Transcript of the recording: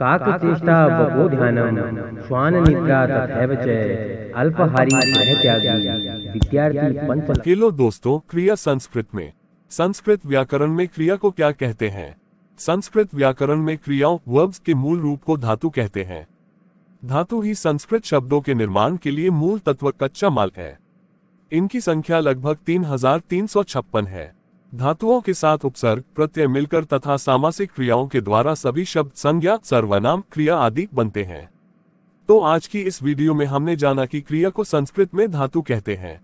काकचेष्टा बपो ध्यानम श्वान निद्रा तथैव च अल्पहारी भय त्यागी विद्यार्थी पंच हेलो दोस्तों क्रिया संस्कृत में संस्कृत व्याकरण में क्रिया को क्या कहते हैं संस्कृत व्याकरण में क्रियाओं वर्ब्स के मूल रूप को धातु कहते हैं धातु ही संस्कृत शब्दों के निर्माण के लिए मूल तत्व कच्चा माल है इनकी संख्या लगभग तीन हजार तीन सौ छप्पन है धातुओं के साथ उपसर्ग प्रत्यय मिलकर तथा सामासिक क्रियाओं के द्वारा सभी शब्द संज्ञा सर्वनाम क्रिया आदि बनते हैं तो आज की इस वीडियो में हमने जाना कि क्रिया को संस्कृत में धातु कहते हैं